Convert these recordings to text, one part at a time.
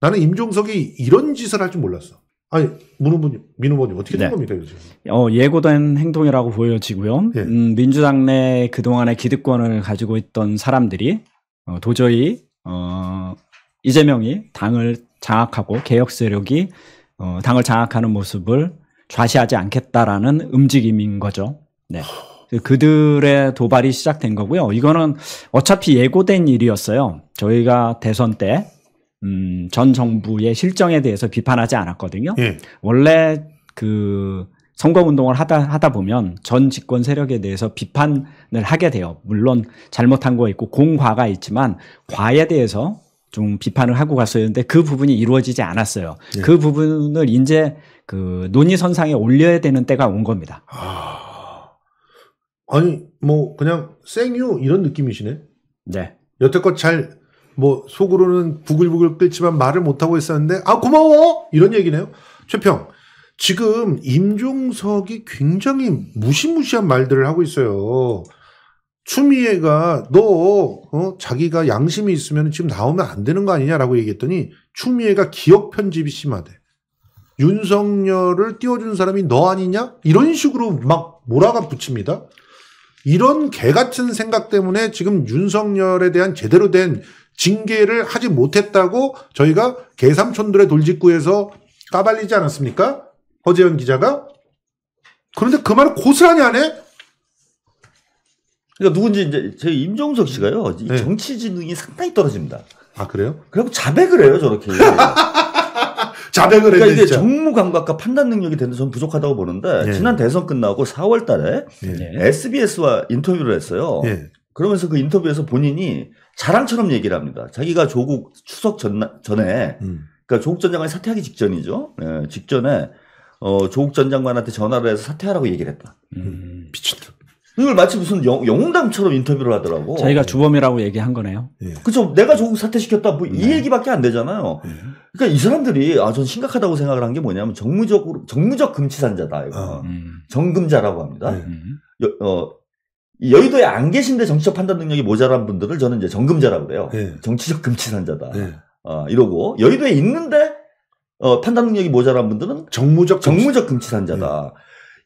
나는 임종석이 이런 짓을 할 줄 몰랐어. 아니, 문 후보님, 민 후보님, 어떻게 된 네. 겁니까, 요즘? 어, 예고된 행동이라고 보여지고요. 네. 음, 민주당 내 그동안의 기득권을 가지고 있던 사람들이 어, 도저히, 어, 이재명이 당을 장악하고 개혁 세력이 어, 당을 장악하는 모습을 좌시하지 않겠다라는 움직임인 거죠. 네. 그들의 도발이 시작된 거고요. 이거는 어차피 예고된 일이었어요. 저희가 대선 때 음, 전 정부의 실정에 대해서 비판하지 않았거든요. 예. 원래 그 선거 운동을 하다 하다 보면 전 집권 세력에 대해서 비판을 하게 돼요. 물론 잘못한 거 있고 공과가 있지만 과에 대해서 좀 비판을 하고 갔었는데 그 부분이 이루어지지 않았어요. 예. 그 부분을 이제 그 논의선상에 올려야 되는 때가 온 겁니다. 아... 아니 뭐 그냥 생유 이런 느낌이시네. 네. 여태껏 잘뭐 속으로는 부글부글 끓지만 말을 못하고 있었는데 아 고마워 이런 얘기네요. 최평 지금 임종석이 굉장히 무시무시한 말들을 하고 있어요. 추미애가 너 어? 자기가 양심이 있으면 지금 나오면 안 되는 거 아니냐라고 얘기했더니 추미애가 기억 편집이 심하대. 윤석열을 띄워준 사람이 너 아니냐? 이런 식으로 막 몰아가 붙입니다. 이런 개 같은 생각 때문에 지금 윤석열에 대한 제대로 된 징계를 하지 못했다고 저희가 개삼촌들의 돌직구에서 까발리지 않았습니까? 허재현 기자가. 그런데 그 말을 고스란히 안 해? 그러니까 누군지 이제 제 임종석 씨가요. 네. 정치 지능이 상당히 떨어집니다. 아 그래요? 그리고 자백을 해요 저렇게. 자백을 그러니까 이게 정무 감각과 판단 능력이 되는 전 부족하다고 보는데 네. 지난 대선 끝나고 4월달에 네. SBS와 인터뷰를 했어요. 네. 그러면서 그 인터뷰에서 본인이 자랑처럼 얘기를 합니다. 자기가 조국 추석 전, 전에, 음. 그러니까 조국 전 장관이 사퇴하기 직전이죠. 예, 직전에, 어, 조국 전 장관한테 전화를 해서 사퇴하라고 얘기를 했다. 음, 음. 미친다. 이걸 마치 무슨 영, 영웅담처럼 인터뷰를 하더라고. 자기가 주범이라고 얘기한 거네요. 예. 그죠. 내가 조국 사퇴시켰다. 뭐이 네. 얘기밖에 안 되잖아요. 예. 그러니까 이 사람들이 아, 전 심각하다고 생각을 한 게 뭐냐면 정무적으로, 정무적 금치산자다. 이거. 아, 음. 정금자라고 합니다. 예. 음. 여, 어, 여의도에 안 계신데 정치적 판단 능력이 모자란 분들을 저는 이제 정금자라고 그래요. 네. 정치적 금치산자다. 네. 어, 이러고 여의도에 있는데 어, 판단 능력이 모자란 분들은 정무적 정무적 금치산자다. 네.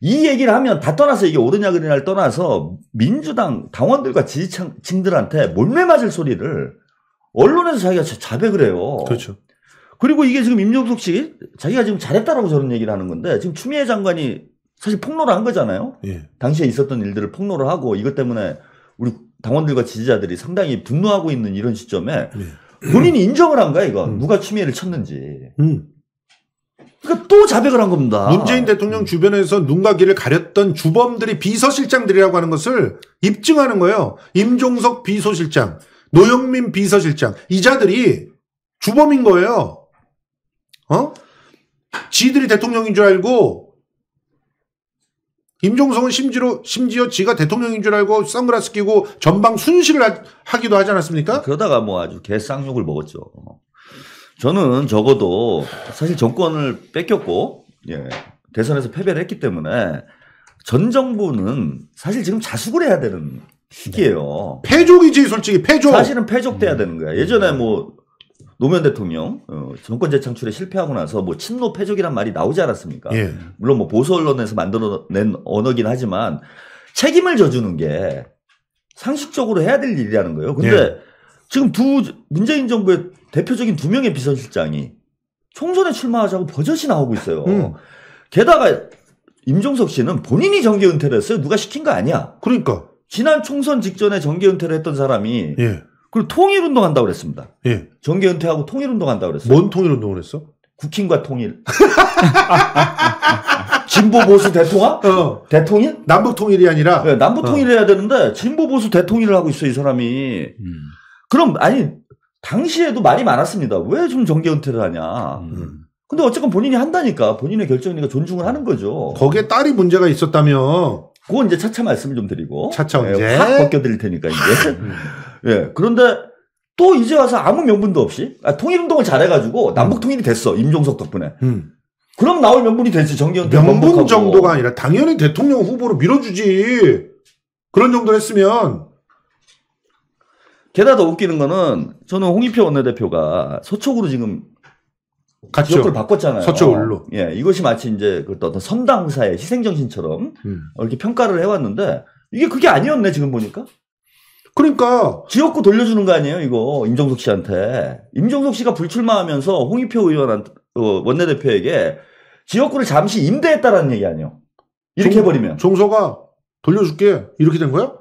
이 얘기를 하면 다 떠나서 이게 옳으냐 그르냐를 떠나서 민주당 당원들과 지지층들한테 몰매 맞을 소리를 언론에서 자기가 자백을 해요. 그렇죠. 그리고 이게 지금 임종석 씨 자기가 지금 잘했다라고 저런 얘기를 하는 건데 지금 추미애 장관이 사실 폭로를 한 거잖아요. 예. 당시에 있었던 일들을 폭로를 하고 이것 때문에 우리 당원들과 지지자들이 상당히 분노하고 있는 이런 시점에 예. 본인이 인정을 한 거야 이거 음. 누가 취미를 쳤는지. 음. 그러니까 또 자백을 한 겁니다. 문재인 대통령 음. 주변에서 눈과 귀를 가렸던 주범들이 비서실장들이라고 하는 것을 입증하는 거예요. 임종석 비서실장, 노영민 비서실장 이 자들이 주범인 거예요. 어? 지들이 대통령인 줄 알고 김종성은 심지어, 심지어 지가 대통령인 줄 알고 선글라스 끼고 전방 순실을 하, 기도 하지 않았습니까? 그러다가 뭐 아주 개쌍욕을 먹었죠. 저는 적어도 사실 정권을 뺏겼고, 예, 대선에서 패배를 했기 때문에 전 정부는 사실 지금 자숙을 해야 되는 시기예요 패족이지 솔직히 패족. 사실은 패족돼야 되는 거야. 예전에 음. 뭐 노무현 대통령 어, 정권 재창출에 실패하고 나서 뭐 친노 패족이란 말이 나오지 않았습니까? 예. 물론 뭐 보수 언론에서 만들어낸 언어긴 하지만 책임을 져주는 게 상식적으로 해야 될 일이라는 거예요. 그런데 예. 지금 두 문재인 정부의 대표적인 두 명의 비서실장이 총선에 출마하자고 버젓이 나오고 있어요. 음. 게다가 임종석 씨는 본인이 정계 은퇴를 했어요. 누가 시킨 거 아니야. 그러니까. 지난 총선 직전에 정계 은퇴를 했던 사람이 예. 그리고 통일 운동한다고 그랬습니다. 예. 정계 은퇴하고 통일 운동한다고 그랬어요. 뭔 통일 운동을 했어? 국힘과 통일. 진보 보수 대통합? 어. 대통일? 남북 통일이 아니라. 네, 남북 어. 통일 해야 되는데 진보 보수 대통일을 하고 있어 이 사람이. 음. 그럼 아니 당시에도 말이 많았습니다. 왜 지금 정계 은퇴를 하냐. 음. 근데 어쨌건 본인이 한다니까 본인의 결정이니까 존중을 하는 거죠. 거기에 딸이 문제가 있었다면 그건 이제 차차 말씀을 좀 드리고. 차차 예, 언제? 네, 확 벗겨드릴 테니까 이제. 예. 그런데 또 이제 와서 아무 명분도 없이 아, 통일운동을 잘해가지고 남북 통일이 됐어 임종석 덕분에. 음. 그럼 나올 명분이 되지 정기현 명분 정도가 아니라 당연히 대통령 후보로 밀어주지. 그런 정도 했으면. 게다가 더 웃기는 거는 저는 홍익표 원내대표가 서초구로 지금 갔죠. 역을 바꿨잖아요. 서초울로. 어. 예, 이것이 마치 이제 그 어떤 선당사의 희생정신처럼 음. 어, 이렇게 평가를 해왔는데 이게 그게 아니었네 지금 보니까. 그러니까 지역구 돌려주는 거 아니에요, 이거 임종석 씨한테. 임종석 씨가 불출마하면서 홍익표 의원한 어, 원내대표에게 지역구를 잠시 임대했다라는 얘기 아니에요. 이렇게 종, 해버리면 종서가 돌려줄게 이렇게 된 거야?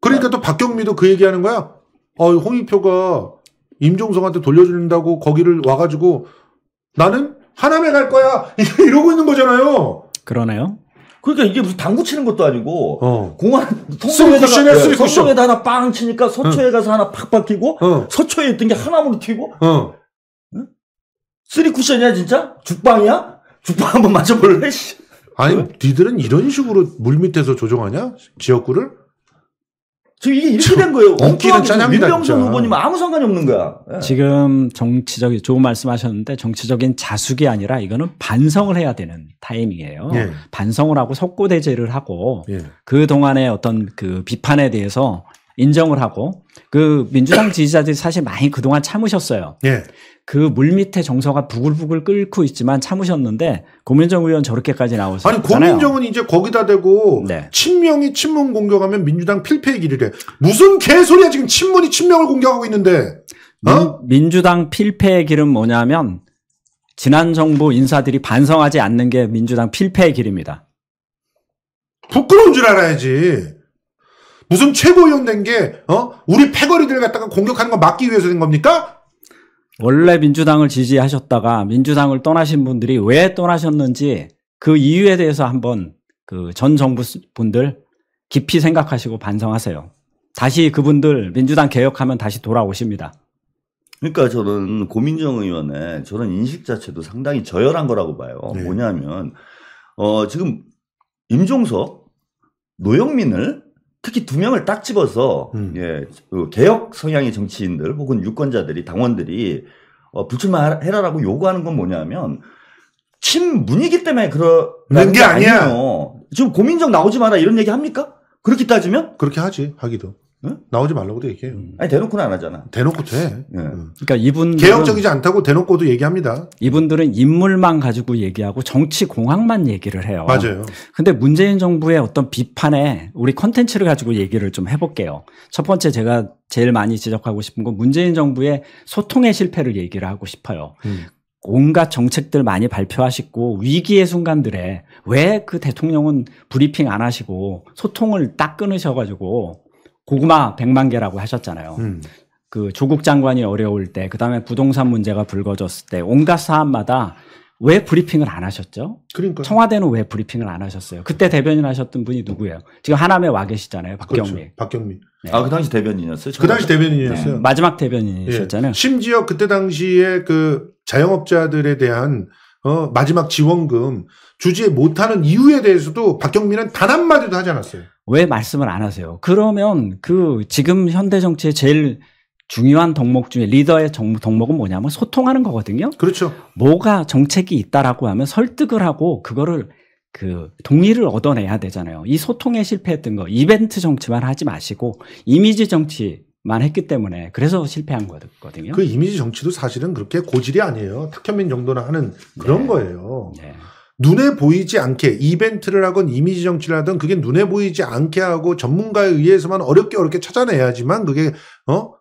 그러니까 네. 또 박경미도 그 얘기하는 거야. 어, 홍익표가 임종석한테 돌려준다고 거기를 와가지고 나는 하남에 갈 거야 이러고 있는 거잖아요. 그러네요. 그러니까 이게 무슨 당구 치는 것도 아니고 어. 공안 통로에다가 네, 서에다 하나 빵 치니까 서초에 가서 하나 팍팍 튀고 응. 서초에 있던 게 하나로 튀고 응. 응? 쓰리 쿠션이야 진짜 죽방이야 죽방 한번 맞춰볼래? 아니 니들은 이런 식으로 물 밑에서 조종하냐 지역구를? 지금 이게 이렇게 된 거예요. 엉뚱하게 짜냅니다, 민병선 아. 후보님 아무 상관이 없는 거야. 네. 지금 정치적인 좋은 말씀하셨는데 정치적인 자숙이 아니라 이거는 반성을 해야 되는 타이밍이에요. 예. 반성을 하고 석고 대제를 하고 예. 그 동안의 어떤 그 비판에 대해서 인정을 하고 그 민주당 지지자들이 사실 많이 그동안 참으셨어요. 예. 그 물밑에 정서가 부글부글 끓고 있지만 참으셨는데 고민정 의원 저렇게까지 나오세요. 아니 고민정은 이제 거기다 대고 네. 친명이 친문 공격하면 민주당 필패의 길이래. 무슨 개소리야 지금 친문이 친명을 공격하고 있는데. 어? 민, 민주당 필패의 길은 뭐냐면 지난 정부 인사들이 반성하지 않는 게 민주당 필패의 길입니다. 부끄러운 줄 알아야지. 무슨 최고위원 된 게, 어? 우리 패거리들 갖다가 공격하는 거 막기 위해서 된 겁니까? 원래 민주당을 지지하셨다가 민주당을 떠나신 분들이 왜 떠나셨는지 그 이유에 대해서 한번 그 전 정부 분들 깊이 생각하시고 반성하세요. 다시 그분들 민주당 개혁하면 다시 돌아오십니다. 그러니까 저는 고민정 의원의 저런 인식 자체도 상당히 저열한 거라고 봐요. 네. 뭐냐면 어 지금 임종석, 노영민을 특히 두 명을 딱 집어서 음. 예, 그 개혁 성향의 정치인들 혹은 유권자들이 당원들이 어, 불출마해라라고 요구하는 건 뭐냐면 친문이기 때문에 그러는 게 아니에요. 아니에 지금 고민정 나오지 마라 이런 얘기 합니까? 그렇게 따지면 그렇게 하지 하기도 응? 나오지 말라고도 얘기해요. 음. 아니 대놓고는 안 하잖아. 대놓고 도 해. 예. 그러니까 이분 개혁적이지 않다고 대놓고도 얘기합니다. 이분들은 인물만 가지고 얘기하고 정치 공학만 얘기를 해요. 맞아요. 근데 문재인 정부의 어떤 비판에 우리 컨텐츠를 가지고 얘기를 좀 해볼게요. 첫 번째 제가 제일 많이 지적하고 싶은 건 문재인 정부의 소통의 실패를 얘기를 하고 싶어요. 음. 온갖 정책들 많이 발표하시고 위기의 순간들에 왜 그 대통령은 브리핑 안 하시고 소통을 딱 끊으셔가지고 고구마 100만 개라고 하셨잖아요. 음. 그 조국 장관이 어려울 때, 그 다음에 부동산 문제가 불거졌을 때, 온갖 사안마다 왜 브리핑을 안 하셨죠? 그러니까 청와대는 왜 브리핑을 안 하셨어요? 그때 대변인 하셨던 분이 누구예요? 지금 하남에 와 계시잖아요, 박경미. 아, 그렇죠. 박경미. 네. 아그 당시 대변인이었어요. 그 당시 대변인이었어요. 네. 마지막 대변인이셨잖아요. 예. 심지어 그때 당시에 그 자영업자들에 대한 어 마지막 지원금 주지 못하는 이유에 대해서도 박경민은 단 한마디도 하지 않았어요. 왜 말씀을 안 하세요? 그러면 그 지금 현대 정치의 제일 중요한 덕목 중에 리더의 덕목은 뭐냐면 소통하는 거거든요. 그렇죠. 뭐가 정책이 있다라고 하면 설득을 하고 그거를 그 동의를 얻어내야 되잖아요. 이 소통에 실패했던 거 이벤트 정치만 하지 마시고 이미지 정치만 했기 때문에 그래서 실패한 거거든요. 그 이미지 정치도 사실은 그렇게 고질이 아니에요. 탁현민 정도나 하는 그런 네. 거예요. 네. 눈에 보이지 않게 이벤트를 하건 이미지 정치를 하든 그게 눈에 보이지 않게 하고 전문가에 의해서만 어렵게 어렵게 찾아내야지만 그게 어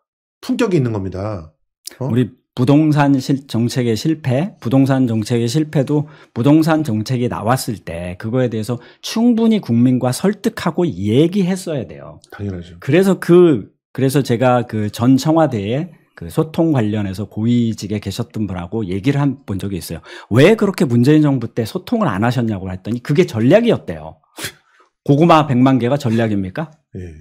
품격이 있는 겁니다. 어? 우리 부동산 실, 정책의 실패, 부동산 정책의 실패도 부동산 정책이 나왔을 때 그거에 대해서 충분히 국민과 설득하고 얘기했어야 돼요. 당연하죠. 그래서 그 그래서 제가 그 전 청와대에 그 소통 관련해서 고위직에 계셨던 분하고 얘기를 한본 적이 있어요. 왜 그렇게 문재인 정부 때 소통을 안 하셨냐고 했더니 그게 전략이었대요. 고구마 100만 개가 전략입니까? 예.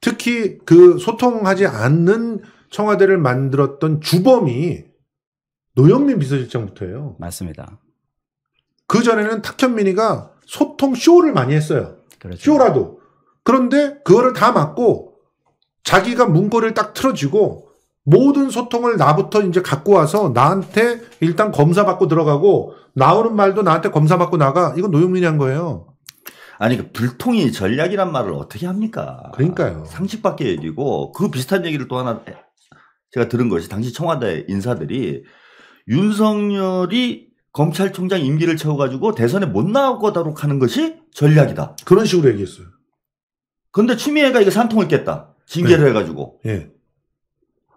특히 그 소통하지 않는 청와대를 만들었던 주범이 노영민 비서실장부터예요. 맞습니다. 그 전에는 탁현민이가 소통 쇼를 많이 했어요. 그렇죠. 쇼라도. 그런데 그거를 다 막고 자기가 문고를 딱 틀어주고 모든 소통을 나부터 이제 갖고 와서 나한테 일단 검사 받고 들어가고 나오는 말도 나한테 검사 받고 나가 이건 노영민이 한 거예요. 아니 그 불통이 전략이란 말을 어떻게 합니까? 그러니까요. 상식밖에 얘기고 그 비슷한 얘기를 또 하나 제가 들은 것이 당시 청와대 인사들이 윤석열이 검찰총장 임기를 채워가지고 대선에 못나올거다록 하는 것이 전략이다. 그런 식으로 얘기했어요. 근데 취미애가이거 산통을 깼다. 징계를 네. 해가지고. 예. 네.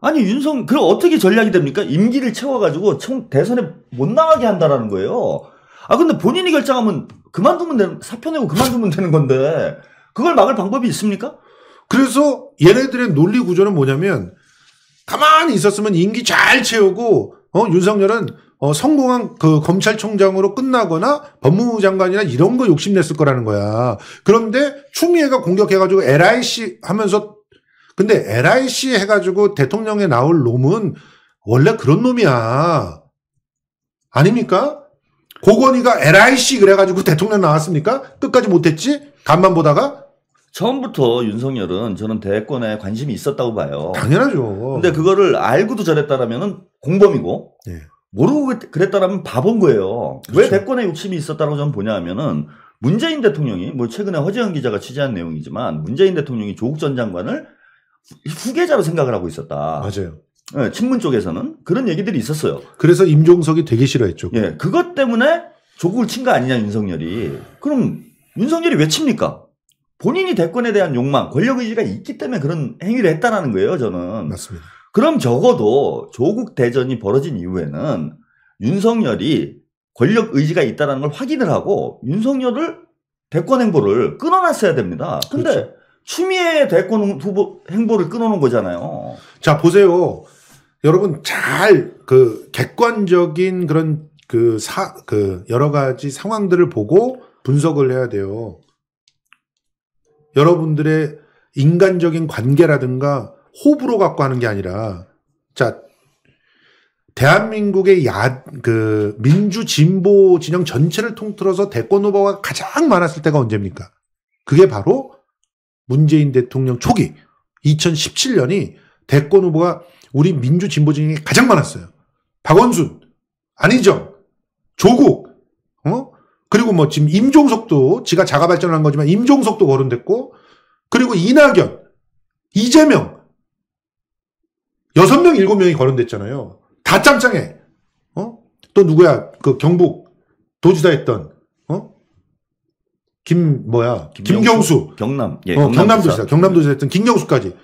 아니 윤석 그럼 어떻게 전략이 됩니까? 임기를 채워가지고 총 대선에 못 나가게 한다라는 거예요. 아 근데 본인이 결정하면 그만두면 되는 사표 내고 그만두면 되는 건데 그걸 막을 방법이 있습니까? 그래서 얘네들의 논리 구조는 뭐냐면 가만히 있었으면 임기 잘 채우고 어 윤석열은 어 성공한 그 검찰총장으로 끝나거나 법무부 장관이나 이런 거 욕심냈을 거라는 거야. 그런데 추미애가 공격해가지고 LIC 하면서 근데 LIC 해가지고 대통령에 나올 놈은 원래 그런 놈이야. 아닙니까? 고건이가 LIC 그래가지고 대통령 나왔습니까? 끝까지 못했지? 간만 보다가? 처음부터 윤석열은 저는 대권에 관심이 있었다고 봐요. 당연하죠. 근데 그거를 알고도 저랬다라면 공범이고, 네. 모르고 그랬다라면 바본 거예요. 그렇죠. 왜 대권에 욕심이 있었다고 저는 보냐 하면은 문재인 대통령이, 뭐 최근에 허재현 기자가 취재한 내용이지만 문재인 대통령이 조국 전 장관을 후계자로 생각을 하고 있었다. 맞아요. 예, 친문 쪽에서는 그런 얘기들이 있었어요. 그래서 임종석이 되게 싫어했죠. 예, 그것 때문에 조국을 친 거 아니냐 윤석열이. 그럼 윤석열이 왜 칩니까? 본인이 대권에 대한 욕망, 권력 의지가 있기 때문에 그런 행위를 했다라는 거예요, 저는. 맞습니다. 그럼 적어도 조국 대전이 벌어진 이후에는 윤석열이 권력 의지가 있다라는 걸 확인을 하고 윤석열을 대권 행보를 끊어놨어야 됩니다. 근데 그렇죠. 추미애 대권 후보 행보를 끊어놓은 거잖아요. 자 보세요. 여러분 잘 그 객관적인 그런 그사그 그 여러 가지 상황들을 보고 분석을 해야 돼요. 여러분들의 인간적인 관계라든가 호불호 갖고 하는 게 아니라 자 대한민국의 야 그 민주 진보 진영 전체를 통틀어서 대권 후보가 가장 많았을 때가 언제입니까? 그게 바로 문재인 대통령 초기 2017년이 대권 후보가 우리 민주 진보 진영이 가장 많았어요. 박원순, 안희정, 조국, 어? 그리고 뭐 지금 임종석도 지가 자가 발전한 거지만 임종석도 거론됐고 그리고 이낙연, 이재명 여섯 명 일곱 명이 거론됐잖아요. 다 짱짱해. 어? 또 누구야? 그 경북 도지사 했던 김 뭐야 김경수, 김경수. 경남 예, 어, 경남도시사 경남도지사 했던 김경수까지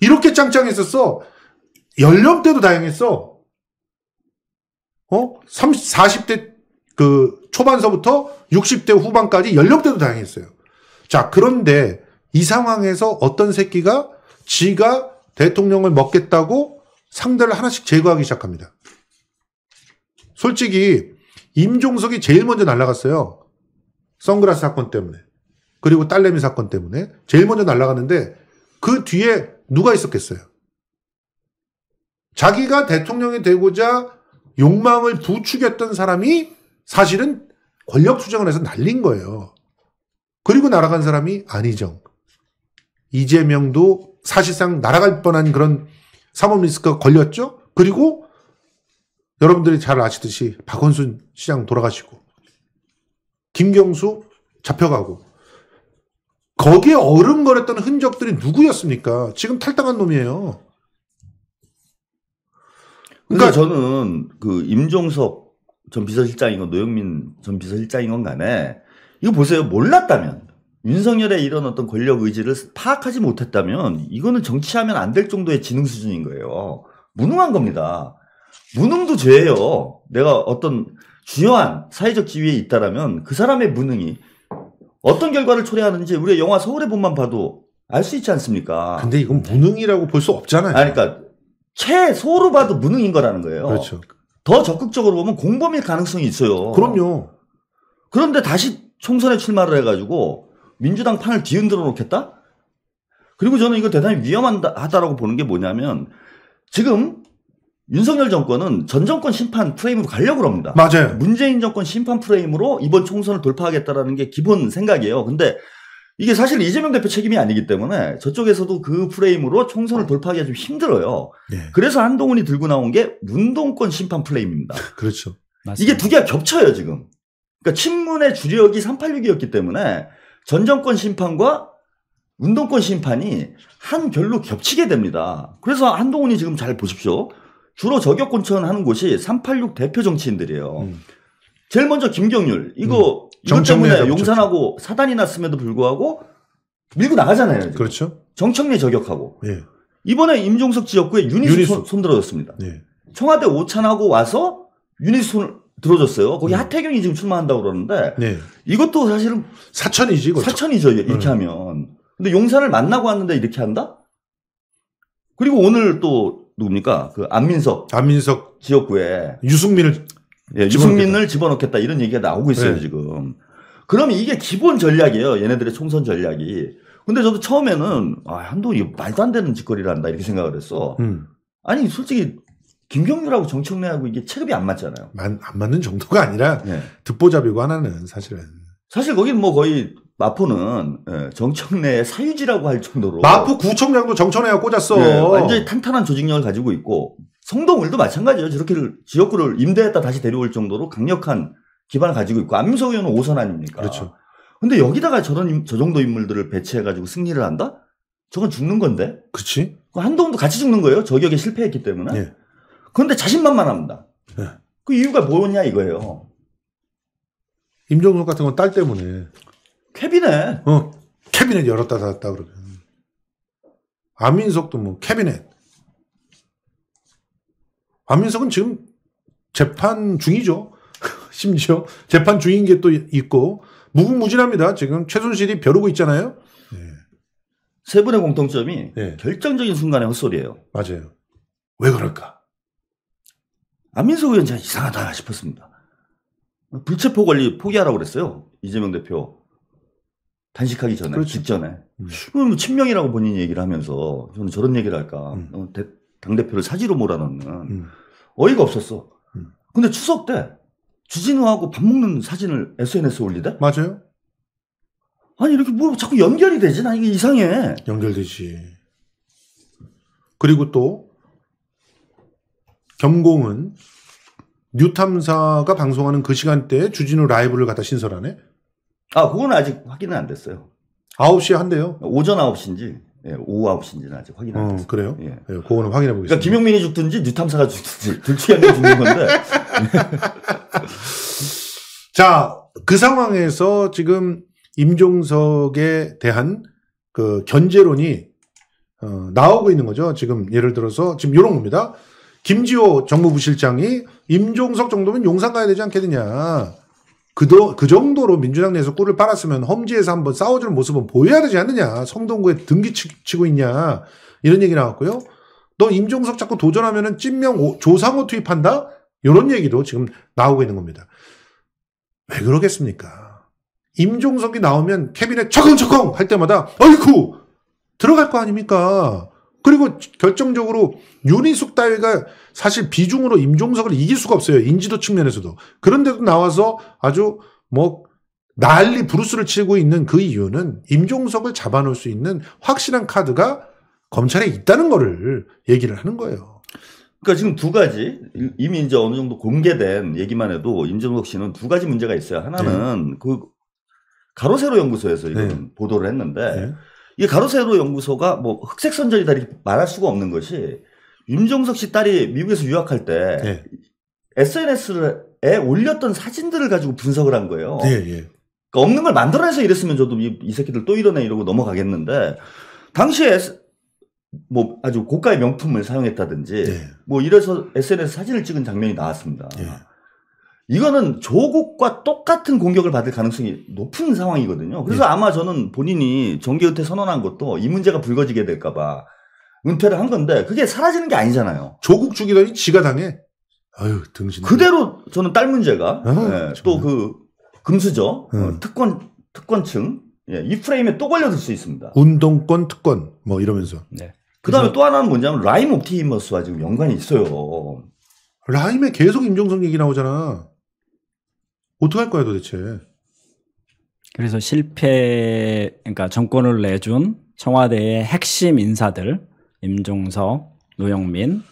이렇게 짱짱했었어 연령대도 다양했어 어 30, 40대 그 초반서부터 60대 후반까지 연령대도 다양했어요 자 그런데 이 상황에서 어떤 새끼가 지가 대통령을 먹겠다고 상대를 하나씩 제거하기 시작합니다 솔직히 임종석이 제일 먼저 날라갔어요 선글라스 사건 때문에 그리고 딸내미 사건 때문에 제일 먼저 날아갔는데 그 뒤에 누가 있었겠어요? 자기가 대통령이 되고자 욕망을 부추겼던 사람이 사실은 권력 투쟁을 해서 날린 거예요. 그리고 날아간 사람이 안희정, 이재명도 사실상 날아갈 뻔한 그런 사법 리스크가 걸렸죠. 그리고 여러분들이 잘 아시듯이 박원순 시장 돌아가시고 김경수 잡혀가고 거기에 어른거렸던 흔적들이 누구였습니까? 지금 탈당한 놈이에요. 그러니까, 그러니까 저는 그 임종석 전 비서실장이건 노영민 전 비서실장이건 간에 이거 보세요. 몰랐다면 윤석열의 이런 어떤 권력 의지를 파악하지 못했다면 이거는 정치하면 안 될 정도의 지능 수준인 거예요. 무능한 겁니다. 무능도 죄예요. 내가 어떤 중요한 사회적 지위에 있다라면 그 사람의 무능이 어떤 결과를 초래하는지 우리 가 영화 서울의 봄만 봐도 알 수 있지 않습니까? 근데 이건 무능이라고 볼 수 없잖아요. 아니, 그러니까 최소로 봐도 무능인 거라는 거예요. 그렇죠. 더 적극적으로 보면 공범일 가능성이 있어요. 그럼요. 그런데 다시 총선에 출마를 해가지고 민주당 판을 뒤흔들어 놓겠다? 그리고 저는 이거 대단히 위험하다라고 보는 게 뭐냐면 지금 윤석열 정권은 전 정권 심판 프레임으로 가려고 그럽니다 맞아요. 문재인 정권 심판 프레임으로 이번 총선을 돌파하겠다라는 게 기본 생각이에요. 근데 이게 사실 이재명 대표 책임이 아니기 때문에 저쪽에서도 그 프레임으로 총선을 돌파하기가 좀 힘들어요. 네. 그래서 한동훈이 들고 나온 게 문동권 심판 프레임입니다. 그렇죠. 맞습니다. 이게 두 개가 겹쳐요, 지금. 그러니까 친문의 주력이 386이었기 때문에 전 정권 심판과 운동권 심판이 한 결로 겹치게 됩니다. 그래서 한동훈이 지금 잘 보십시오. 주로 저격 공천하는 곳이 386 대표 정치인들이에요. 음. 제일 먼저 김경률 이거 음. 이것 때문에 용산하고 정치. 사단이 났음에도 불구하고 밀고 나가잖아요. 지금. 그렇죠. 정청래 저격하고 예. 이번에 임종석 지역구에 유니스, 유니스. 손, 손, 들어줬습니다. 예. 청와대 오찬하고 와서 유니스 손 들어줬어요. 거기 음. 하태경이 지금 출마한다고 그러는데 네. 이것도 사실은 사천이지 이거. 사천이죠 이렇게 네. 하면. 근데 용산을 만나고 왔는데 이렇게 한다? 그리고 오늘 또 누굽니까? 그 안민석. 안민석 지역구에 유승민을 예, 유승민을 집어넣겠다 이런 얘기가 나오고 네. 있어요, 네. 지금. 그러면 이게 기본 전략이에요. 얘네들의 총선 전략이. 근데 저도 처음에는 아, 한동훈이 말도 안 되는 짓거리를한다 이렇게 생각을 했어. 음. 아니, 솔직히 김경률하고 정청래하고 이게 체급이 안 맞잖아요. 안, 안 맞는 정도가 아니라 네. 듣보잡이고 하나는 사실은. 사실 거긴 뭐 거의 마포는 예, 정청래 사유지라고 할 정도로 마포 구청장도 정청래가 꽂았어. 네, 완전히 탄탄한 조직력을 가지고 있고 성동을도 마찬가지예요. 저렇게 지역구를 임대했다 다시 데려올 정도로 강력한 기반을 가지고 있고 안민석 의원은 오선 아닙니까? 그렇죠. 근데 여기다가 저런 저 정도 인물들을 배치해가지고 승리를 한다? 저건 죽는 건데. 그치 그 한동훈도 같이 죽는 거예요. 저격에 실패했기 때문에. 예. 그런데 자신만만합니다. 예. 그 이유가 뭐냐 이거예요. 임종석 같은 건 딸 때문에. 캐비넷. 어, 캐비넷 열었다 닫았다 그러면. 안민석도 뭐 캐비넷. 안민석은 지금 재판 중이죠. 심지어 재판 중인 게 또 있고 무궁무진합니다. 지금 최순실이 벼르고 있잖아요. 네. 세 분의 공통점이 네. 결정적인 순간의 헛소리예요. 맞아요. 왜 그럴까? 안민석 의원 제가 이상하다 싶었습니다. 불체포 관리 포기하라고 그랬어요. 이재명 대표. 단식하기 전에 그렇죠. 직전에 음. 뭐 친명이라고 본인이 얘기를 하면서 저는 저런 얘기를 할까 음. 어, 당 대표를 사지로 몰아넣는 음. 어이가 없었어. 음. 근데 추석 때 주진우하고 밥 먹는 사진을 SNS 에 올리대? 맞아요. 아니 이렇게 뭐 자꾸 연결이 되지? 나 이게 이상해. 연결되지. 그리고 또 겸공은 뉴탐사가 방송하는 그 시간대에 주진우 라이브를 갖다 신설하네. 아, 그건 아직 확인은 안 됐어요. 9시에 한대요? 오전 9시인지, 예, 오후 9시인지는 아직 확인 안 어, 됐어요. 그래요? 예. 예, 그거는 확인해 보겠습니다. 그러니까 김용민이 죽든지 뉴탐사가 죽든지 둘 중에 한명 죽는 건데. 자, 그 상황에서 지금 임종석에 대한 그 견제론이 어, 나오고 있는 거죠. 지금 예를 들어서 지금 이런 겁니다. 김지호 정무부실장이 임종석 정도면 용산 가야 되지 않겠느냐. 그도, 그 정도로 민주당 내에서 꿀을 빨았으면 험지에서 한번 싸워주는 모습은 보여야 되지 않느냐. 성동구에 등기 치고 있냐. 이런 얘기 나왔고요. 너 임종석 자꾸 도전하면은 찐명 조상호 투입한다? 이런 얘기도 지금 나오고 있는 겁니다. 왜 그러겠습니까? 임종석이 나오면 캐빈에 척컹척컹할 때마다 어이쿠 들어갈 거 아닙니까? 그리고 결정적으로 윤희숙 따위가 사실 비중으로 임종석을 이길 수가 없어요. 인지도 측면에서도. 그런데도 나와서 아주 뭐 난리 브루스를 치고 있는 그 이유는 임종석을 잡아놓을 수 있는 확실한 카드가 검찰에 있다는 거를 얘기를 하는 거예요. 그러니까 지금 두 가지 이미 이제 어느 정도 공개된 얘기만 해도 임종석 씨는 두 가지 문제가 있어요. 하나는 네. 그 가로세로 연구소에서 이런 네. 보도를 했는데 네. 이 가로세로 연구소가 뭐 흑색 선전이다 이렇게 말할 수가 없는 것이 윤종석 씨 딸이 미국에서 유학할 때 네. 예. SNS에 올렸던 사진들을 가지고 분석을 한 거예요. 네, 네. 그러니까 없는 걸 만들어내서 이랬으면 저도 이, 이 새끼들 또 이러네 이러고 넘어가겠는데 당시에 뭐 아주 고가의 명품을 사용했다든지 뭐 이래서 SNS 사진을 찍은 장면이 나왔습니다. 이거는 조국과 똑같은 공격을 받을 가능성이 높은 상황이거든요. 그래서 네. 아마 저는 본인이 정기 은퇴 선언한 것도 이 문제가 불거지게 될까봐 은퇴를 한 건데 그게 사라지는 게 아니잖아요. 조국 죽이더니 지가 당해. 아유 등신. 그대로 저는 딸 문제가 네, 아, 예, 또그 금수저 어, 음. 특권 특권층 예, 이 프레임에 또 걸려들 수 있습니다. 운동권 특권 뭐 이러면서. 네. 그다음에 또 하나는 뭐냐면 라임 옵티머스와 지금 연관이 있어요. 라임에 계속 임종석 얘기 나오잖아. 어떡할 거야 도대체? 그래서 실패, 그러니까 정권을 내준 청와대의 핵심 인사들, 임종석, 노영민,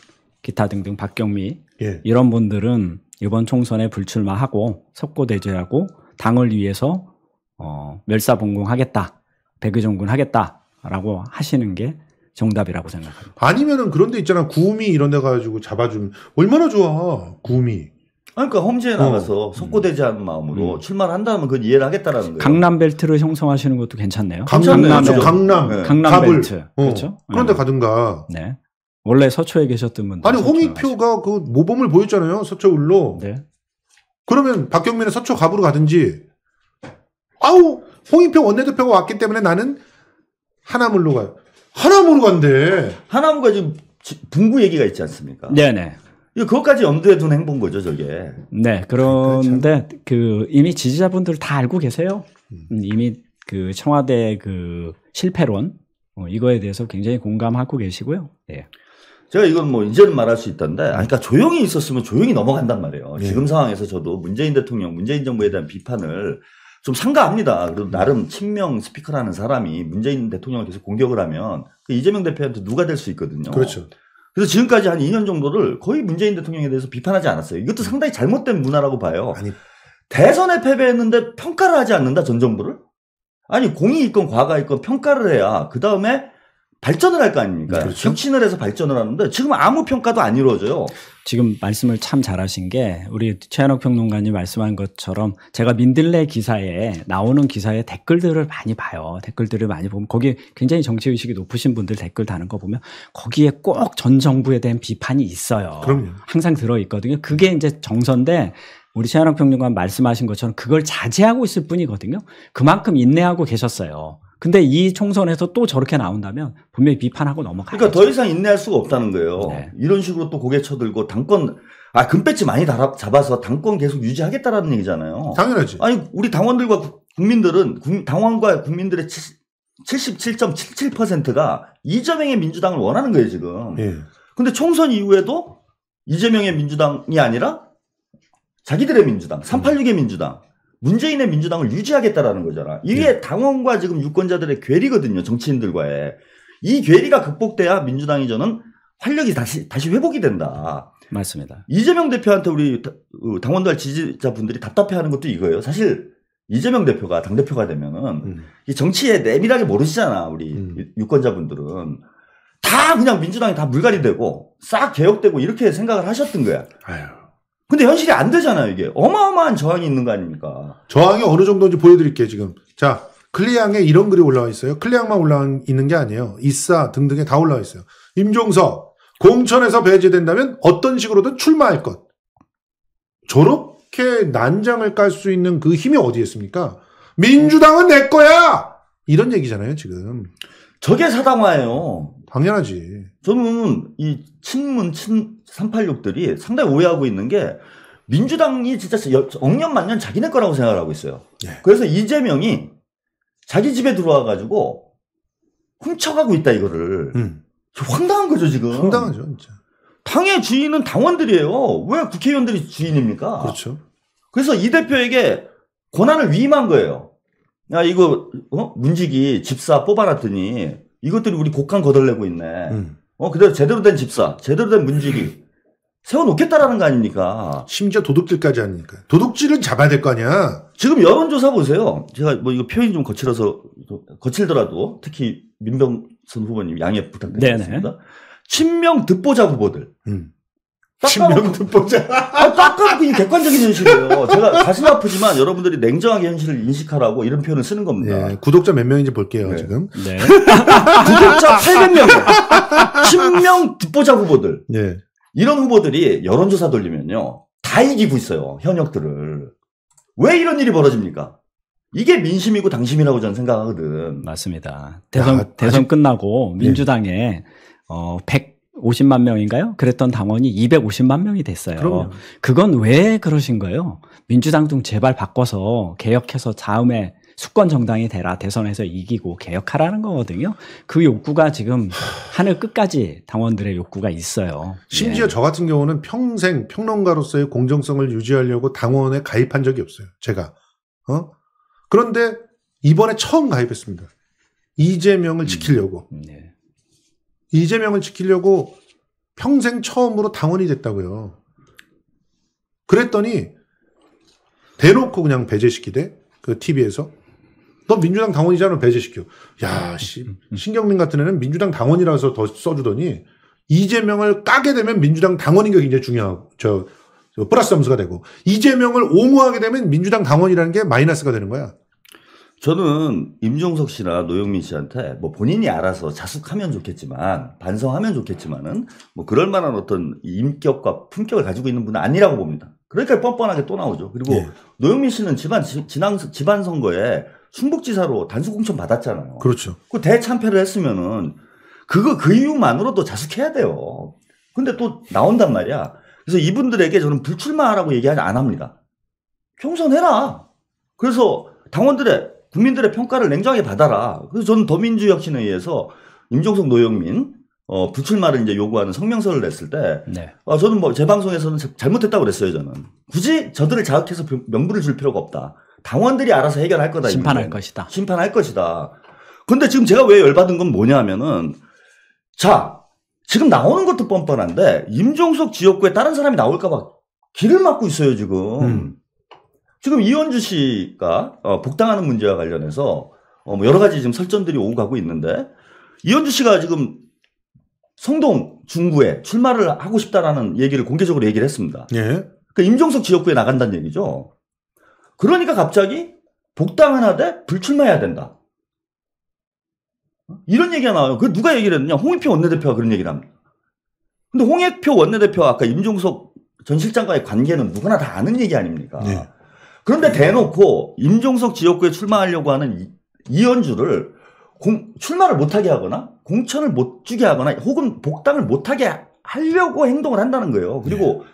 기타 등등 박경미 예. 이런 분들은 이번 총선에 불출마하고 석고대죄하고 당을 위해서 어, 멸사봉공하겠다, 백의정군 하겠다라고 하시는 게 정답이라고 생각합니다. 아니면은 그런데 있잖아 구미 이런 데 가지고 잡아주면 얼마나 좋아 구미 아, 그러니까 홈지에 어. 나가서 어. 석고대지하는 음. 마음으로 음. 출마를 한다면 그건 이해를 하겠다라는 거예요. 강남 벨트를 형성하시는 것도 괜찮네요. 강남, 강남, 강남, 네. 강남 벨트. 어. 그렇죠. 그런데 네. 가든가. 네. 원래 서초에 계셨던 분. 아니 홍익표가 그 모범을 보였잖아요. 서초 울로. 네. 그러면 박경민은 서초 갑으로 가든지. 아우 홍익표 원내대표가 왔기 때문에 나는 하남물로 가요. 하남물로 간대. 하남물가 지금 분구 얘기가 있지 않습니까? 네네. 그것까지 염두에 둔 행보인 거죠, 저게. 네, 그런데 네, 그그 그렇죠. 이미 지지자분들 다 알고 계세요. 음. 이미 그 청와대 그 실패론 어, 이거에 대해서 굉장히 공감하고 계시고요. 예. 제가 이건 뭐 이제는 말할 수 있던데, 그러니까 조용히 있었으면 조용히 넘어간단 말이에요. 예. 지금 상황에서 저도 문재인 대통령, 문재인 정부에 대한 비판을 좀 상가합니다. 그래도 나름 친명 스피커라는 사람이 문재인 대통령을 계속 공격을 하면 그 이재명 대표한테 누가 될 수 있거든요. 그렇죠. 그래서 지금까지 한 2년 정도를 거의 문재인 대통령에 대해서 비판하지 않았어요. 이것도 음. 상당히 잘못된 문화라고 봐요. 아니, 대선에 패배했는데 평가를 하지 않는다 전 정부를? 아니 공이 있건 과가 있건 평가를 해야 그 다음에 발전을 할 거 아닙니까? 네, 그렇죠. 혁신을 해서 발전을 하는데 지금 아무 평가도 안 이루어져요. 지금 말씀을 참 잘하신 게 우리 최현옥 평론가님 말씀한 것처럼 제가 민들레 기사에 나오는 기사에 댓글들을 많이 봐요. 댓글들을 많이 보면 거기 굉장히 정치 의식이 높으신 분들 댓글 다는 거 보면 거기에 꼭 전 정부에 대한 비판이 있어요. 그럼요. 항상 들어 있거든요. 그게 이제 정서인데 우리 최현옥 평론가 말씀하신 것처럼 그걸 자제하고 있을 뿐이거든요. 그만큼 인내하고 계셨어요. 근데 이 총선에서 또 저렇게 나온다면 분명히 비판하고 넘어가요. 그러니까 더 이상 인내할 수가 없다는 거예요. 네. 이런 식으로 또 고개 쳐들고 당권 아 금배지 많이 달아, 잡아서 당권 계속 유지하겠다라는 얘기잖아요. 당연하지. 아니 우리 당원들과 국민들은 당원과 국민들의 77.77%가 이재명의 민주당을 원하는 거예요 지금. 예. 근데 총선 이후에도 이재명의 민주당이 아니라 자기들의 민주당, 386의 민주당 문재인의 민주당을 유지하겠다라는 거잖아. 이게 네. 당원과 지금 유권자들의 괴리거든요. 정치인들과의. 이 괴리가 극복돼야 민주당이 저는 활력이 다시, 다시 회복이 된다. 맞습니다. 이재명 대표한테 우리 그 당원들 지지자분들이 답답해 하는 것도 이거예요. 사실 이재명 대표가 당대표가 되면은 음. 이 정치에 내밀하게 모르시잖아. 우리 음. 유권자분들은. 다 그냥 민주당이 다 물갈이 되고 싹 개혁되고 이렇게 생각을 하셨던 거야. 아유. 근데 현실이 안 되잖아요, 이게. 어마어마한 저항이 있는 거 아닙니까? 저항이 어느 정도인지 보여드릴게요, 지금. 자, 클리앙에 이런 글이 올라와 있어요. 클리앙만 올라와 있는 게 아니에요. 이사 등등에 다 올라와 있어요. 임종석, 공천에서 배제된다면 어떤 식으로든 출마할 것. 저렇게 난장을 깔 수 있는 그 힘이 어디에 있습니까? 민주당은 내 거야! 이런 얘기잖아요, 지금. 저게 사당화예요. 당연하지. 저는 이 친문 친 386들이 상당히 오해하고 있는 게 민주당이 진짜 억년만년 자기네 거라고 생각을 하고 있어요. 예. 그래서 이재명이 자기 집에 들어와 가지고 훔쳐가고 있다 이거를. 음. 황당한 거죠 지금. 황당하죠 진짜. 당의 주인은 당원들이에요. 왜 국회의원들이 주인입니까? 그렇죠. 그래서 이 대표에게 권한을 위임한 거예요. 야 이거 어? 문직이 집사 뽑아놨더니 이것들이 우리 곡간 거덜내고 있네. 음. 어, 그대로 제대로 된 집사, 제대로 된 문지기. 세워놓겠다라는 거 아닙니까? 심지어 도둑질까지 아닙니까 도둑질은 잡아야 될 거 아니야? 지금 여론조사 보세요. 제가 뭐 이거 표현이 좀 거칠어서, 거칠더라도 특히 민병선 후보님 양해 부탁드리겠습니다. 네네. 친명 듣보자 후보들. 음. 신명도 보자. 깎아놓고 그 객관적인 현실이에요. 제가 가슴 아프지만 여러분들이 냉정하게 현실을 인식하라고 이런 표현을 쓰는 겁니다. 네, 구독자 몇 명인지 볼게요, 네. 지금. 네. 구독자 800명. 신명 듣보자 후보들. 네. 이런 후보들이 여론조사 돌리면요. 다 이기고 있어요, 현역들을. 왜 이런 일이 벌어집니까? 이게 민심이고 당심이라고 저는 생각하거든. 맞습니다. 대선, 야, 대선 끝나고 네. 민주당에 네. 어, 100 50만 명인가요? 그랬던 당원이 250만 명이 됐어요. 그럼요. 그건 왜 그러신 거예요? 민주당 등 제발 바꿔서 개혁해서 다음에 수권 정당이 되라 대선에서 이기고 개혁하라는 거거든요. 그 욕구가 지금 하늘 끝까지 당원들의 욕구가 있어요. 심지어 예. 저 같은 경우는 평생 평론가로서의 공정성을 유지하려고 당원에 가입한 적이 없어요. 제가 어 그런데 이번에 처음 가입했습니다. 이재명을 음. 지키려고. 음, 네. 이재명을 지키려고 평생 처음으로 당원이 됐다고요. 그랬더니 대놓고 그냥 배제시키대. 그 TV에서. 너 민주당 당원이잖아 배제시켜. 야, 씨, 신경민 같은 애는 민주당 당원이라서 더 써주더니 이재명을 까게 되면 민주당 당원인 게 굉장히 중요하고 저, 저 플러스 점수가 되고 이재명을 옹호하게 되면 민주당 당원이라는 게 마이너스가 되는 거야. 저는 임종석 씨나 노영민 씨한테 뭐 본인이 알아서 자숙하면 좋겠지만 반성하면 좋겠지만은 뭐 그럴 만한 어떤 인격과 품격을 가지고 있는 분은 아니라고 봅니다. 그러니까 뻔뻔하게 또 나오죠. 그리고 예. 노영민 씨는 지난 지난 지방 선거에 충북지사로 단수 공천 받았잖아요. 그렇죠. 그 대참패를 했으면은 그거 그 이유만으로도 자숙해야 돼요. 근데 또 나온단 말이야. 그래서 이분들에게 저는 불출마하라고 얘기 하지안 합니다. 경선해라. 그래서 당원들의 국민들의 평가를 냉정하게 받아라. 그래서 저는 더민주혁신에 의해서 임종석 노영민 어, 불출마를 이제 요구하는 성명서를 냈을 때, 네. 어, 저는 뭐제 방송에서는 잘못했다고 그랬어요 저는. 굳이 저들을 자극해서 명분을 줄 필요가 없다. 당원들이 알아서 해결할 거다. 심판할 이거 것이다. 심판할 것이다. 근데 지금 제가 왜 열받은 건 뭐냐면은 자 지금 나오는 것도 뻔뻔한데 임종석 지역구에 다른 사람이 나올까봐 길을 막고 있어요 지금. 음. 지금 이현주 씨가 어, 복당하는 문제와 관련해서 어, 뭐 여러 가지 지금 설전들이 오고 가고 있는데 이현주 씨가 지금 성동 중구에 출마를 하고 싶다라는 얘기를 공개적으로 얘기를 했습니다. 예. 그러니까 임종석 지역구에 나간다는 얘기죠. 그러니까 갑자기 복당 하나 대 불출마해야 된다. 이런 얘기가 나와요. 그 누가 얘기를 했느냐? 홍익표 원내대표가 그런 얘기를 합니다. 근데 홍익표 원내대표와 아까 임종석 전 실장과의 관계는 누구나 다 아는 얘기 아닙니까? 네. 그런데 대놓고 임종석 지역구에 출마하려고 하는 이, 현주를 공, 출마를 못하게 하거나 공천을 못 주게 하거나 혹은 복당을 못하게 하려고 행동을 한다는 거예요. 그리고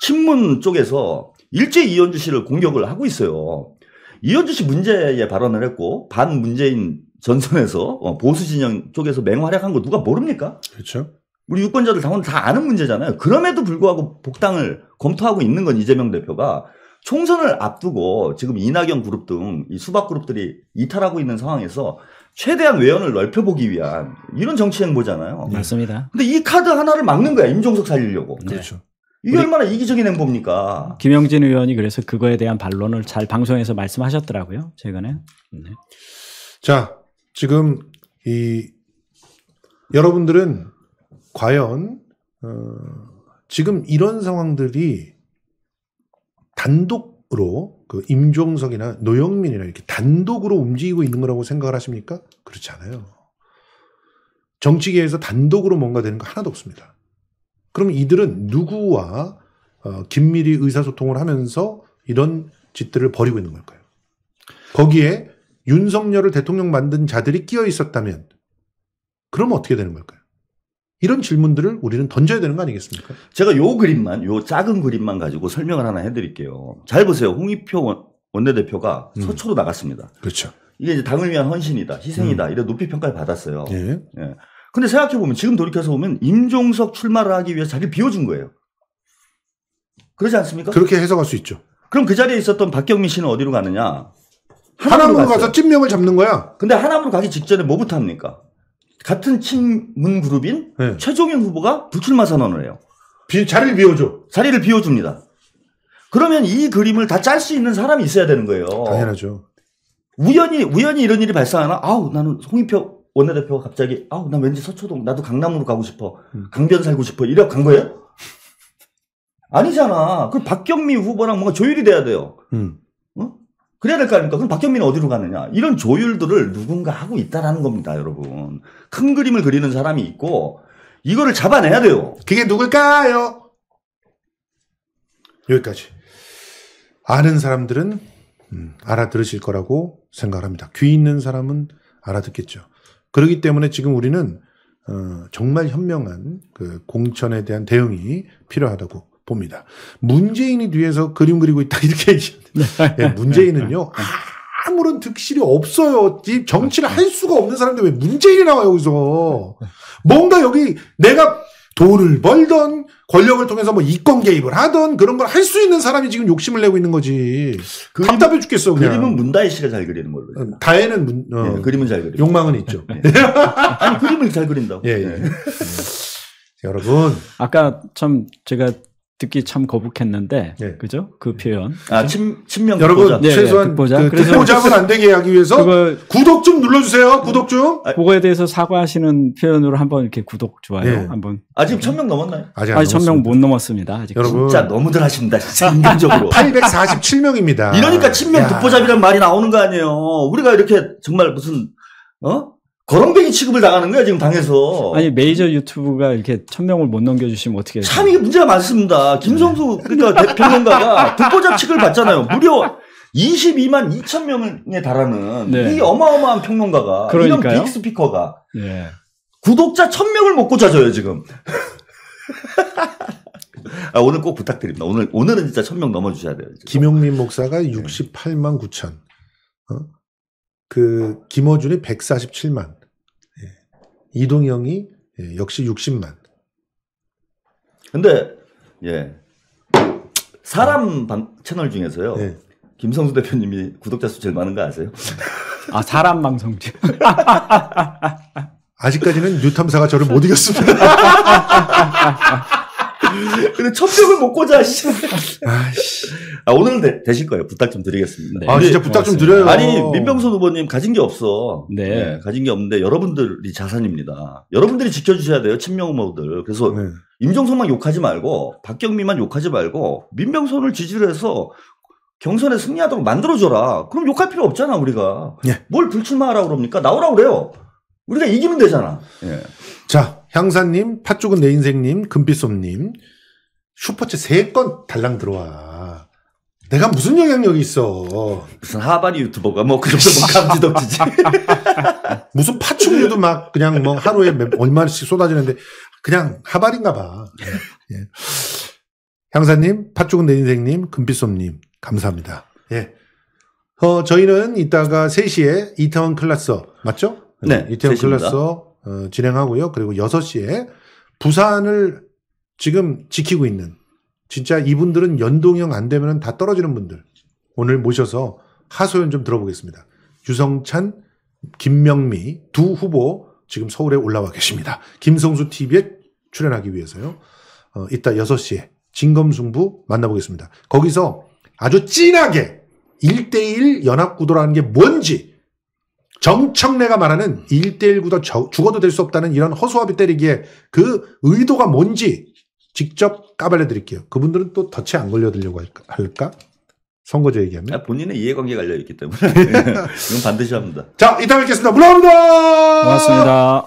신문 네. 쪽에서 일제 이현주 씨를 공격을 하고 있어요. 이현주 씨 문제에 발언을 했고 반 문재인 전선에서 어, 보수 진영 쪽에서 맹활약한 거 누가 모릅니까? 그렇죠. 우리 유권자들 당원 다 아는 문제잖아요. 그럼에도 불구하고 복당을 검토하고 있는 건 이재명 대표가 총선을 앞두고 지금 이낙연 그룹 등 이 수박 그룹들이 이탈하고 있는 상황에서 최대한 외연을 넓혀보기 위한 이런 정치 행보잖아요. 네. 맞습니다. 근데 이 카드 하나를 막는 거야. 임종석 살리려고. 네. 그렇죠. 이게 얼마나 이기적인 행보입니까? 김영진 의원이 그래서 그거에 대한 반론을 잘 방송에서 말씀하셨더라고요. 최근에. 네. 자, 지금 이 여러분들은 과연 어, 지금 이런 상황들이 단독으로 그 임종석이나 노영민이나 이렇게 단독으로 움직이고 있는 거라고 생각을 하십니까? 그렇지 않아요. 정치계에서 단독으로 뭔가 되는 거 하나도 없습니다. 그럼 이들은 누구와 어, 긴밀히 의사소통을 하면서 이런 짓들을 벌이고 있는 걸까요? 거기에 윤석열을 대통령 만든 자들이 끼어 있었다면 그럼 어떻게 되는 걸까요? 이런 질문들을 우리는 던져야 되는 거 아니겠습니까? 제가 요 그림만, 요 작은 그림만 가지고 설명을 하나 해드릴게요. 잘 보세요. 홍익표 원내대표가 음. 서초로 나갔습니다. 그렇죠. 이게 이제 당을 위한 헌신이다, 희생이다, 음. 이런 높이 평가를 받았어요. 예. 예. 근데 생각해보면, 지금 돌이켜서 보면, 임종석 출마를 하기 위해서 자기 비워준 거예요. 그렇지 않습니까? 그렇게 해석할 수 있죠. 그럼 그 자리에 있었던 박경민 씨는 어디로 가느냐? 하남으 하남으로 가서 찐명을 잡는 거야. 근데 하남으로 가기 직전에 뭐부터 합니까? 같은 친문 그룹인 네. 최종현 후보가 불출마 선언을 해요. 비, 자리를 비워줘. 자리를 비워줍니다. 그러면 이 그림을 다 짤 수 있는 사람이 있어야 되는 거예요. 당연하죠. 우연히 우연히 이런 일이 발생하나? 아우 나는 송인표 원내대표가 갑자기 아우 나 왠지 서초동 나도 강남으로 가고 싶어 음. 강변 살고 싶어 이래 간 거예요? 아니잖아. 그 박경미 후보랑 뭔가 조율이 돼야 돼요. 음. 그래야 될 거 아닙니까? 그럼 박현민은 어디로 가느냐? 이런 조율들을 누군가 하고 있다라는 겁니다, 여러분. 큰 그림을 그리는 사람이 있고 이거를 잡아내야 돼요. 그게 누굴까요? 여기까지. 아는 사람들은 음, 알아들으실 거라고 생각합니다. 귀 있는 사람은 알아듣겠죠. 그렇기 때문에 지금 우리는 어, 정말 현명한 그 공천에 대한 대응이 필요하다고 봅니다. 문재인이 뒤에서 그림 그리고 있다 이렇게 얘기합니다. 네, 예, 문재인은요 아무런 득실이 없어요. 정치를 할 수가 없는 사람인데 왜 문재인이 나와요 여기서 뭔가 여기 내가 돈을 벌던 권력을 통해서 뭐 이권 개입을 하던 그런 걸 할 수 있는 사람이 지금 욕심을 내고 있는 거지. 그림, 답답해 죽겠어. 그냥. 그림은 문다혜 씨가 잘 그리는 걸로. 음, 다혜는 문, 어, 네, 그림은 잘 그리. 욕망은 있죠. 예. 아니 그림을 잘 그린다고. 예, 예. 여러분. 아까 참 제가 듣기 참 거북했는데 네. 그죠? 그 표현. 아, 그죠? 아, 친명 여러분 네, 최소한 듣보자. 그 듣보잡은 안 되게 하기 위해서 그걸, 구독 좀 눌러 주세요. 구독 좀. 아, 그거에 대해서 사과하시는 표현으로 한번 이렇게 구독 좋아요 네. 한번. 아직 천명 넘었나요? 아직 아직 천명 못 넘었습니다. 아직. 여러분 진짜 너무들 하십니다. 인간적으로. 847명입니다. 이러니까 친명 듣보잡이란 말이 나오는 거 아니에요. 우리가 이렇게 정말 무슨 어? 거렁뱅이 취급을 나가는 거야 지금 당에서. 아니 메이저 유튜브가 이렇게 천 명을 못 넘겨주시면 어떻게? 해야 참 이게 문제가 많습니다. 김성수 네. 그러니까 평론가가 듣보잡 측을 받잖아요. 무려 22만 2천 명에 달하는 네. 이 어마어마한 평론가가 그러니까요? 이런 빅 스피커가 네. 구독자 천명을 먹고 자줘요 지금. 아, 오늘 꼭 부탁드립니다. 오늘 오늘은 진짜 천 명 넘어주셔야 돼요. 지금. 김용민 목사가 68만 9천. 어? 그 김어준이 147만, 예. 이동영이 예. 역시 60만. 근데 예 사람 방, 채널 중에서요. 예. 김성수 대표님이 구독자 수 제일 많은 거 아세요? 아 사람 방송 중. 아직까지는 뉴탐사가 저를 못 이겼습니다. 근데 첫벽을 못 꽂아. 씨. 아씨. 아, 오늘 되, 되실 거예요. 부탁 좀 드리겠습니다. 네. 아 진짜 부탁 좀 드려요. 아니 민병선 후보님 가진 게 없어. 네. 네. 가진 게 없는데 여러분들이 자산입니다. 여러분들이 지켜주셔야 돼요. 친명 후보들. 그래서 네. 임종선만 욕하지 말고 박경미만 욕하지 말고 민병선을 지지를 해서 경선에 승리하도록 만들어줘라. 그럼 욕할 필요 없잖아 우리가. 예. 뭘 불출마하라 고 그럽니까? 나오라 고 그래요. 우리가 이기면 되잖아. 예. 자 향사님, 팥죽은 내 인생님, 금빛솜님, 슈퍼챗 세 건 달랑 들어와. 내가 무슨 영향력이 있어. 무슨 하바리 유튜버가 뭐그 정도 면 감지덕지지. 무슨 파충류도 막 그냥 뭐 하루에 얼마씩 쏟아지는데 그냥 하발인가 봐. 예. 향사님, 팥죽은 내 인생님, 금빛솜님, 감사합니다. 예. 어, 저희는 이따가 3시에 이태원 클라스 맞죠? 네. 이태원 클라스 어, 진행하고요. 그리고 6시에 부산을 지금 지키고 있는 진짜 이분들은 연동형 안 되면 다 떨어지는 분들 오늘 모셔서 하소연 좀 들어보겠습니다. 유성찬, 김명미 두 후보 지금 서울에 올라와 계십니다. 김성수 TV에 출연하기 위해서요. 어, 이따 6시에 진검승부 만나보겠습니다. 거기서 아주 진하게 1대1 연합구도라는 게 뭔지 정청래가 말하는 1대1 구도 죽어도 될 수 없다는 이런 허수아비 때리기에 그 의도가 뭔지 직접 까발려 드릴게요. 그분들은 또 덫에 안 걸려들려고 할까? 선거제 얘기하면? 아, 본인의 이해관계가 알려있기 때문에. 이건 반드시 합니다. 자, 이따 뵙겠습니다. 물러갑니다! 고맙습니다.